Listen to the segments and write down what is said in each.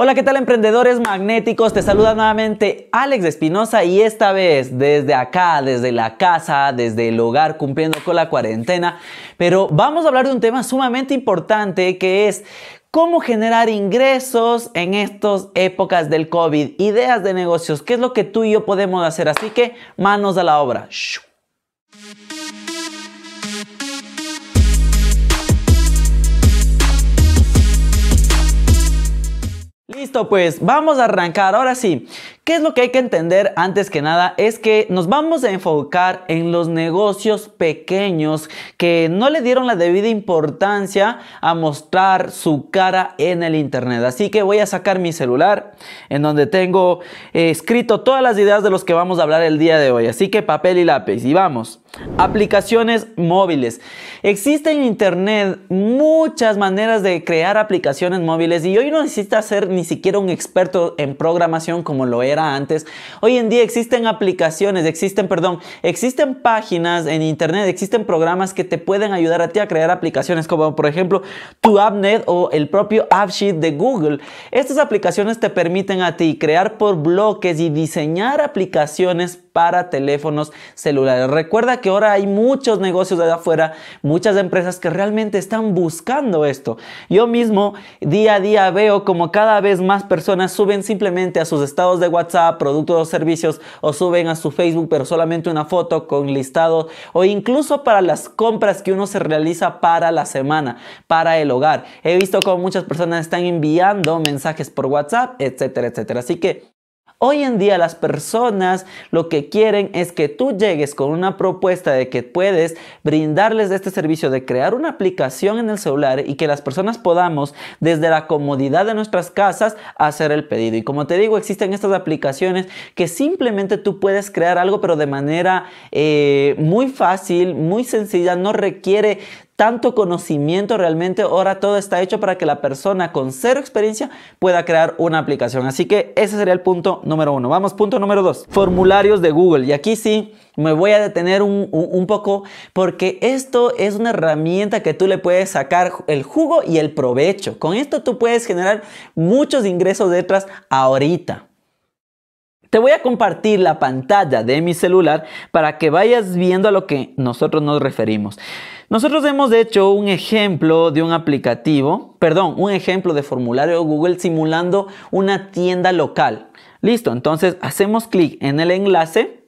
Hola, ¿qué tal emprendedores magnéticos? Te saluda nuevamente Alex Espinosa y esta vez desde acá, desde la casa, desde el hogar, cumpliendo con la cuarentena. Pero vamos a hablar de un tema sumamente importante que es cómo generar ingresos en estas épocas del COVID, ideas de negocios, qué es lo que tú y yo podemos hacer. Así que manos a la obra. Listo, pues vamos a arrancar. Ahora sí, ¿qué es lo que hay que entender antes que nada? Es que nos vamos a enfocar en los negocios pequeños que no le dieron la debida importancia a mostrar su cara en el Internet. Así que voy a sacar mi celular en donde tengo eh, escrito todas las ideas de los que vamos a hablar el día de hoy. Así que papel y lápiz y vamos. Aplicaciones móviles. Existe en Internet muchas maneras de crear aplicaciones móviles y hoy no necesitas ser ni siquiera un experto en programación como lo era antes. Hoy en día existen aplicaciones, existen, perdón, existen páginas en Internet, existen programas que te pueden ayudar a ti a crear aplicaciones como por ejemplo tu AppNet o el propio AppSheet de Google. Estas aplicaciones te permiten a ti crear por bloques y diseñar aplicaciones para teléfonos celulares. Recuerda que ahora hay muchos negocios de afuera, muchas empresas que realmente están buscando esto. Yo mismo día a día veo como cada vez más personas suben simplemente a sus estados de WhatsApp, productos o servicios, o suben a su Facebook, pero solamente una foto con listado, o incluso para las compras que uno se realiza para la semana, para el hogar. He visto como muchas personas están enviando mensajes por WhatsApp, etcétera, etcétera. Así que Hoy en día las personas lo que quieren es que tú llegues con una propuesta de que puedes brindarles este servicio de crear una aplicación en el celular y que las personas podamos desde la comodidad de nuestras casas hacer el pedido. Y como te digo, existen estas aplicaciones que simplemente tú puedes crear algo pero de manera eh, muy fácil, muy sencilla, no requiere tanto conocimiento realmente, ahora todo está hecho para que la persona con cero experiencia pueda crear una aplicación. Así que ese sería el punto número uno. Vamos, punto número dos, formularios de Google. Y aquí sí me voy a detener un, poco porque esto es una herramienta que tú le puedes sacar el jugo y el provecho. Con esto tú puedes generar muchos ingresos detrás ahorita. Te voy a compartir la pantalla de mi celular para que vayas viendo a lo que nosotros nos referimos. Nosotros hemos hecho un ejemplo de un aplicativo, perdón, un ejemplo de formulario Google simulando una tienda local. Listo, entonces hacemos clic en el enlace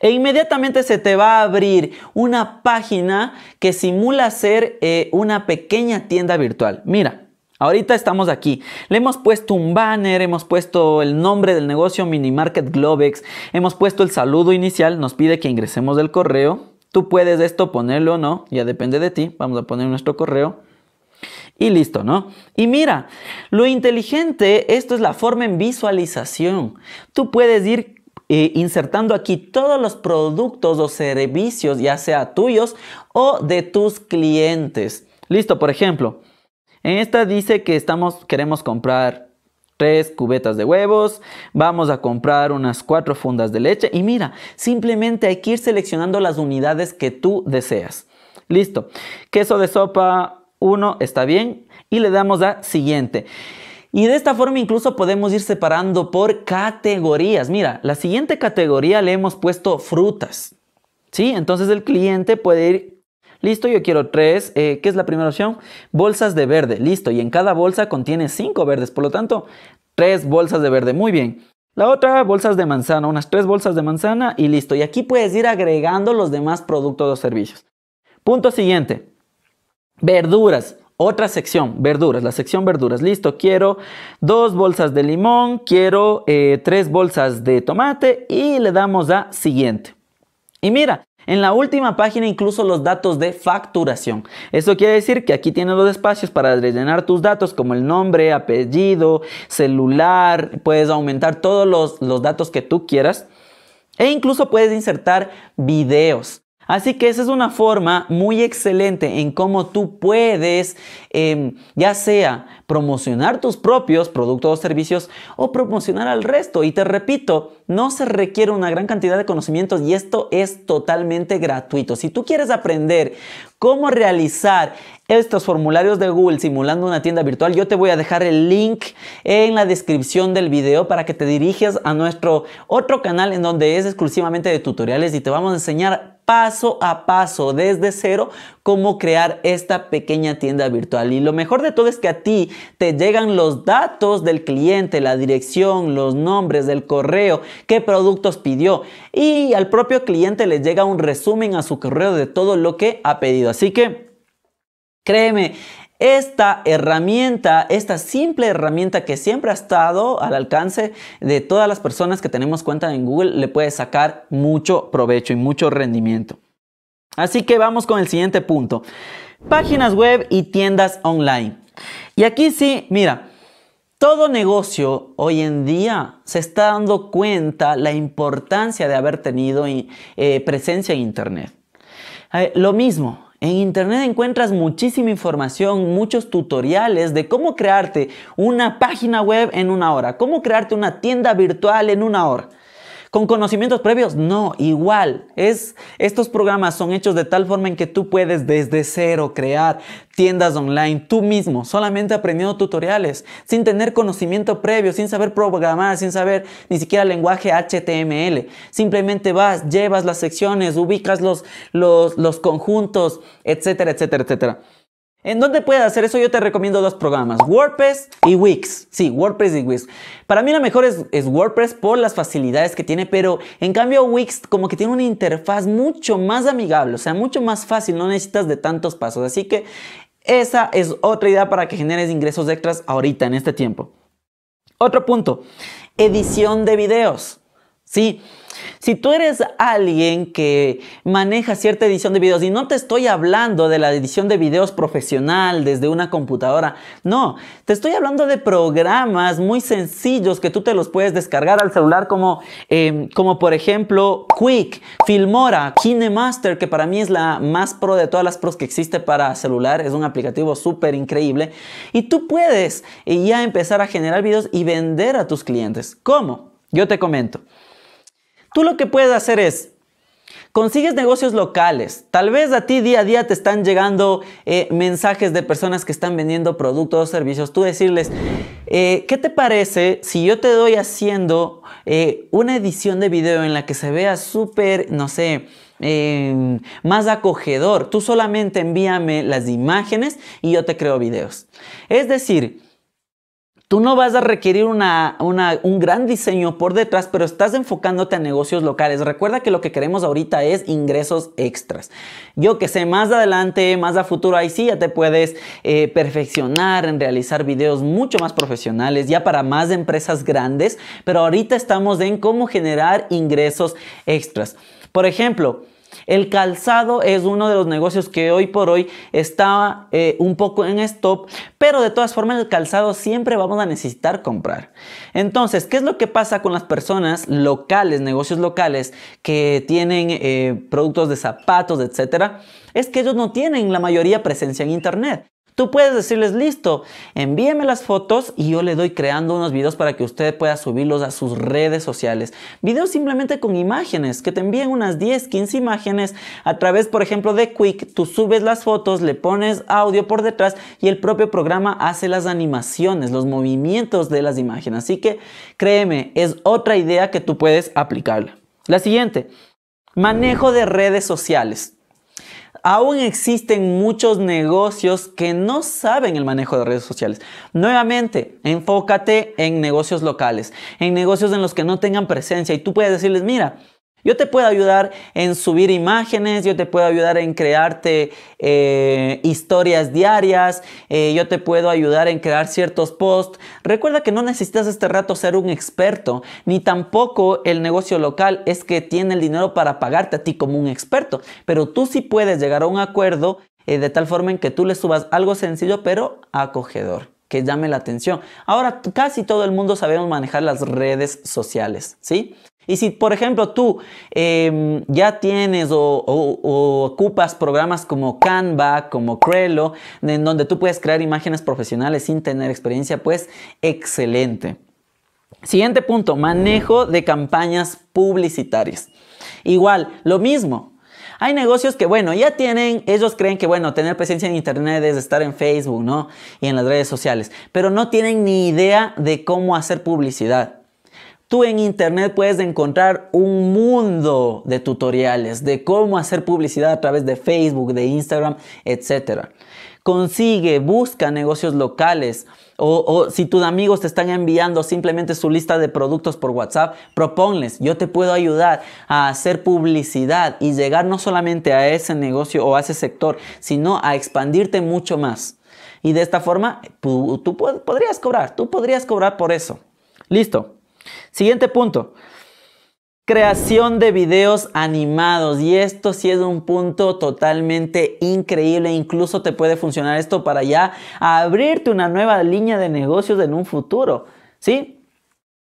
e inmediatamente se te va a abrir una página que simula ser eh, una pequeña tienda virtual. Mira, Ahorita estamos aquí. Le hemos puesto un banner, hemos puesto el nombre del negocio Minimarket Globex, hemos puesto el saludo inicial, nos pide que ingresemos del correo. Tú puedes esto ponerlo o no, ya depende de ti. Vamos a poner nuestro correo. Y listo, ¿no? Y mira, lo inteligente, esto es la forma en visualización. Tú puedes ir eh, insertando aquí todos los productos o servicios, ya sea tuyos o de tus clientes. Listo, por ejemplo, en esta dice que estamos, queremos comprar tres cubetas de huevos, vamos a comprar unas cuatro fundas de leche y mira, simplemente hay que ir seleccionando las unidades que tú deseas. Listo, queso de sopa 1 está bien y le damos a siguiente. Y de esta forma incluso podemos ir separando por categorías. Mira, la siguiente categoría le hemos puesto frutas. ¿Sí? Entonces el cliente puede ir Listo, yo quiero tres. Eh, ¿Qué es la primera opción? Bolsas de verde. Listo, y en cada bolsa contiene cinco verdes. Por lo tanto, tres bolsas de verde. Muy bien. La otra, bolsas de manzana, unas tres bolsas de manzana y listo. Y aquí puedes ir agregando los demás productos o servicios. Punto siguiente. Verduras. Otra sección, verduras, la sección verduras. Listo, quiero dos bolsas de limón, quiero eh, tres bolsas de tomate y le damos a siguiente. Y mira, en la última página incluso los datos de facturación. Eso quiere decir que aquí tienes los espacios para rellenar tus datos como el nombre, apellido, celular, puedes aumentar todos los, los datos que tú quieras e incluso puedes insertar videos. Así que esa es una forma muy excelente en cómo tú puedes, em, ya sea promocionar tus propios productos o servicios o promocionar al resto. Y te repito, no se requiere una gran cantidad de conocimientos y esto es totalmente gratuito. Si tú quieres aprender cómo realizar estos formularios de Google simulando una tienda virtual, yo te voy a dejar el link en la descripción del video para que te dirijas a nuestro otro canal en donde es exclusivamente de tutoriales y te vamos a enseñar paso a paso desde cero cómo crear esta pequeña tienda virtual. Y lo mejor de todo es que a ti te llegan los datos del cliente, la dirección, los nombres del correo, qué productos pidió. Y al propio cliente le llega un resumen a su correo de todo lo que ha pedido. Así que, créeme, esta herramienta, esta simple herramienta que siempre ha estado al alcance de todas las personas que tenemos cuenta en Google, le puede sacar mucho provecho y mucho rendimiento. Así que vamos con el siguiente punto. Páginas web y tiendas online. Y aquí sí, mira, todo negocio hoy en día se está dando cuenta la importancia de haber tenido eh, presencia en Internet. Eh, lo mismo, en Internet encuentras muchísima información, muchos tutoriales de cómo crearte una página web en una hora, cómo crearte una tienda virtual en una hora. ¿Con conocimientos previos? No, igual. Es, estos programas son hechos de tal forma en que tú puedes desde cero crear tiendas online tú mismo, solamente aprendiendo tutoriales, sin tener conocimiento previo, sin saber programar, sin saber ni siquiera lenguaje HTML. Simplemente vas, llevas las secciones, ubicas los, los, los conjuntos, etcétera, etcétera, etcétera. En dónde puedes hacer eso, yo te recomiendo dos programas, WordPress y Wix. Sí, WordPress y Wix. Para mí la mejor es, es, WordPress por las facilidades que tiene, pero en cambio Wix como que tiene una interfaz mucho más amigable, o sea, mucho más fácil, no necesitas de tantos pasos. Así que esa es otra idea para que generes ingresos extras ahorita, en este tiempo. Otro punto, edición de videos. Sí, si tú eres alguien que maneja cierta edición de videos, y no te estoy hablando de la edición de videos profesional desde una computadora, no, te estoy hablando de programas muy sencillos que tú te los puedes descargar al celular como, em, como por ejemplo Quick, Filmora, KineMaster, que para mí es la más pro de todas las pros que existe para celular, es un aplicativo súper increíble, y tú puedes eh, ya empezar a generar videos y vender a tus clientes. ¿Cómo? Yo te comento. Tú lo que puedes hacer es, consigues negocios locales. Tal vez a ti día a día te están llegando eh, mensajes de personas que están vendiendo productos o servicios. Tú decirles, eh, ¿qué te parece si yo te doy haciendo eh, una edición de video en la que se vea súper, no sé, más acogedor. Tú solamente envíame las imágenes y yo te creo videos. Es decir, Tú no vas a requerir un gran diseño por detrás, pero estás enfocándote a negocios locales. Recuerda que lo que queremos ahorita es ingresos extras. Yo que sé, más adelante, más a futuro, ahí sí ya te puedes eh, perfeccionar en realizar videos mucho más profesionales, ya para más empresas grandes, pero ahorita estamos en cómo generar ingresos extras. Por ejemplo, el calzado es uno de los negocios que hoy por hoy está eh, un poco en stop, pero de todas formas el calzado siempre vamos a necesitar comprar. Entonces, ¿qué es lo que pasa con las personas locales, negocios locales que tienen eh, productos de zapatos, etcétera? Es que ellos no tienen la mayoría presencia en Internet. Tú puedes decirles, listo, envíeme las fotos y yo le doy creando unos videos para que usted pueda subirlos a sus redes sociales. Videos simplemente con imágenes, que te envíen unas 10, 15 imágenes a través, por ejemplo, de Quick. Tú subes las fotos, le pones audio por detrás y el propio programa hace las animaciones, los movimientos de las imágenes. Así que créeme, es otra idea que tú puedes aplicarla. La siguiente, manejo de redes sociales aún existen muchos negocios que no saben el manejo de redes sociales. Nuevamente, enfócate en negocios locales, en negocios en los que no tengan presencia y tú puedes decirles, mira, yo te puedo ayudar en subir imágenes, yo te puedo ayudar en crearte eh, historias diarias, eh, yo te puedo ayudar en crear ciertos posts. Recuerda que no necesitas este rato ser un experto, ni tampoco el negocio local es que tiene el dinero para pagarte a ti como un experto, pero tú sí puedes llegar a un acuerdo eh, de tal forma en que tú le subas algo sencillo pero acogedor que llame la atención. Ahora casi todo el mundo sabemos manejar las redes sociales, ¿sí? Y si, por ejemplo, tú em, ya tienes o, ocupas programas como Canva, como Crelo, en donde tú puedes crear imágenes profesionales sin tener experiencia, pues excelente. Siguiente punto, manejo de campañas publicitarias. Igual, lo mismo, hay negocios que, bueno, ya tienen, ellos creen que, bueno, tener presencia en Internet es estar en Facebook, ¿no? Y en las redes sociales, pero no tienen ni idea de cómo hacer publicidad. Tú en Internet puedes encontrar un mundo de tutoriales de cómo hacer publicidad a través de Facebook, de Instagram, etc. Consigue, busca negocios locales o, si tus amigos te están enviando simplemente su lista de productos por WhatsApp, proponles, yo te puedo ayudar a hacer publicidad y llegar no solamente a ese negocio o a ese sector, sino a expandirte mucho más. Y de esta forma, tú podrías cobrar, tú podrías cobrar por eso. Listo. Siguiente punto. Creación de videos animados. Y esto sí es un punto totalmente increíble. Incluso te puede funcionar esto para ya abrirte una nueva línea de negocios en un futuro. ¿Sí?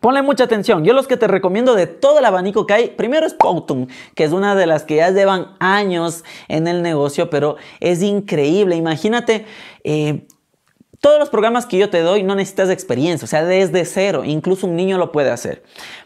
Ponle mucha atención. Yo los que te recomiendo de todo el abanico que hay, primero es Powtoon, que es una de las que ya llevan años en el negocio, pero es increíble. Imagínate eh, todos los programas que yo te doy no necesitas experiencia, o sea, desde cero, incluso un niño lo puede hacer.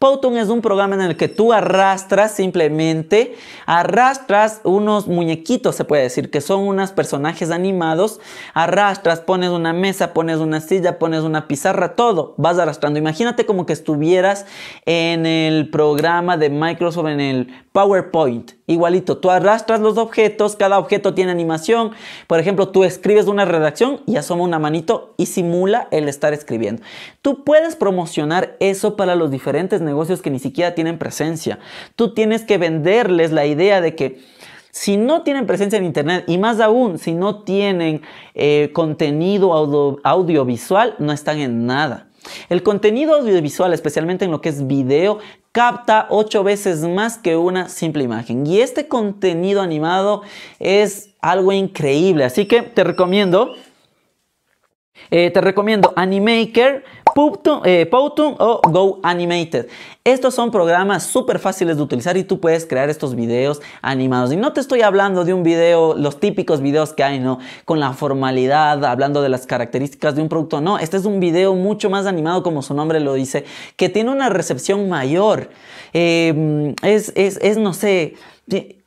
Powtoon es un programa en el que tú arrastras simplemente, arrastras unos muñequitos, se puede decir, que son unos personajes animados, arrastras, pones una mesa, pones una silla, pones una pizarra, todo, vas arrastrando. Imagínate como que estuvieras en el programa de Microsoft, en el PowerPoint igualito. Tú arrastras los objetos, cada objeto tiene animación. Por ejemplo, tú escribes una redacción y asoma una manito y simula el estar escribiendo. Tú puedes promocionar eso para los diferentes negocios que ni siquiera tienen presencia. Tú tienes que venderles la idea de que si no tienen presencia en Internet y más aún si no tienen eh, contenido audiovisual, no están en nada. El contenido audiovisual, especialmente en lo que es video, capta ocho veces más que una simple imagen. Y este contenido animado es algo increíble. Así que te recomiendo eh, te recomiendo Animaker eh, Powtoon, o Go Animated. Estos son programas súper fáciles de utilizar y tú puedes crear estos videos animados. Y no te estoy hablando de un video, los típicos videos que hay, ¿no? Con la formalidad, hablando de las características de un producto. No, este es un video mucho más animado, como su nombre lo dice, que tiene una recepción mayor. Em, es, no sé.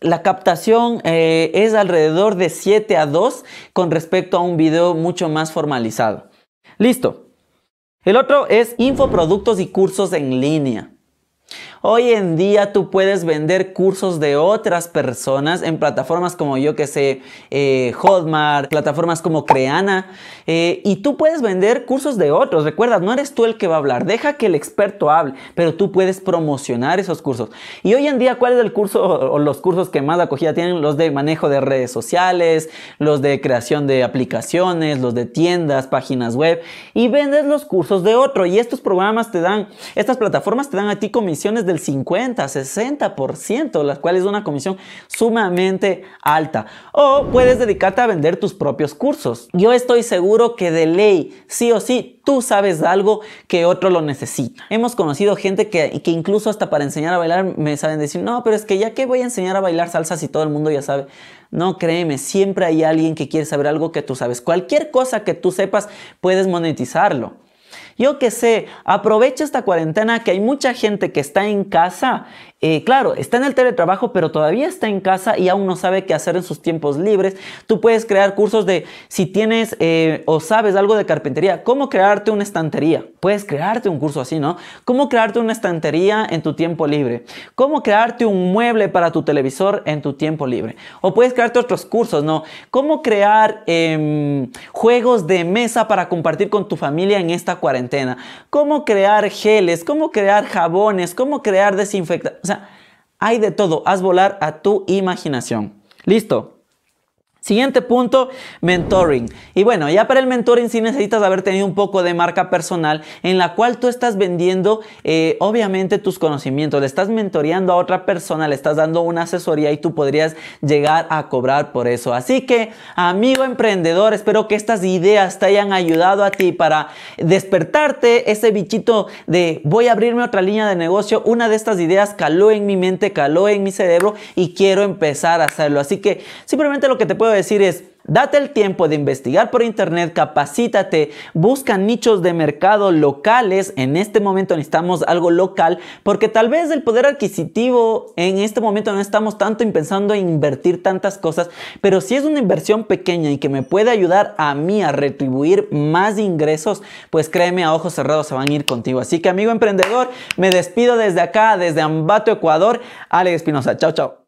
La captación eh, es alrededor de 7 a 2 con respecto a un video mucho más formalizado. Listo, el otro es infoproductos y cursos en línea. Hoy en día tú puedes vender cursos de otras personas en plataformas como yo que sé, eh, Hotmart, plataformas como Creana, eh, y tú puedes vender cursos de otros. Recuerda, no eres tú el que va a hablar, deja que el experto hable, pero tú puedes promocionar esos cursos. Y hoy en día, ¿cuál es el curso o los cursos que más acogida tienen? Los de manejo de redes sociales, los de creación de aplicaciones, los de tiendas, páginas web, y vendes los cursos de otro. Y estos programas te dan, estas plataformas te dan a ti comisiones del 50, 60%, las cual es una comisión sumamente alta. O puedes dedicarte a vender tus propios cursos. Yo estoy seguro que de ley, sí o sí, tú sabes algo que otro lo necesita. Hemos conocido gente que, incluso hasta para enseñar a bailar me saben decir, no, pero es que ya que voy a enseñar a bailar salsas y todo el mundo ya sabe. No, créeme, siempre hay alguien que quiere saber algo que tú sabes. Cualquier cosa que tú sepas, puedes monetizarlo. Yo qué sé, aprovecha esta cuarentena que hay mucha gente que está en casa eh, claro, está en el teletrabajo, pero todavía está en casa y aún no sabe qué hacer en sus tiempos libres. Tú puedes crear cursos de, si tienes eh, o sabes algo de carpintería, cómo crearte una estantería. Puedes crearte un curso así, ¿no? Cómo crearte una estantería en tu tiempo libre. Cómo crearte un mueble para tu televisor en tu tiempo libre. O puedes crearte otros cursos, ¿no? Cómo crear em, juegos de mesa para compartir con tu familia en esta cuarentena. Cómo crear geles, cómo crear jabones, cómo crear desinfectantes sea, hay de todo. Haz volar a tu imaginación. Listo. Siguiente punto, mentoring. Y bueno, ya para el mentoring sí necesitas haber tenido un poco de marca personal en la cual tú estás vendiendo eh, obviamente tus conocimientos, le estás mentoreando a otra persona, le estás dando una asesoría y tú podrías llegar a cobrar por eso. Así que, amigo emprendedor, espero que estas ideas te hayan ayudado a ti para despertarte ese bichito de voy a abrirme otra línea de negocio. Una de estas ideas caló en mi mente, caló en mi cerebro y quiero empezar a hacerlo. Así que simplemente lo que te puedo decir es, Date el tiempo de investigar por internet, capacítate, busca nichos de mercado locales. En este momento necesitamos algo local porque tal vez el poder adquisitivo en este momento no estamos tanto pensando en invertir tantas cosas, pero si es una inversión pequeña y que me puede ayudar a mí a retribuir más ingresos, pues créeme, a ojos cerrados se van a ir contigo. Así que amigo emprendedor, me despido desde acá, desde Ambato, Ecuador. Alex Espinosa, chao, chao.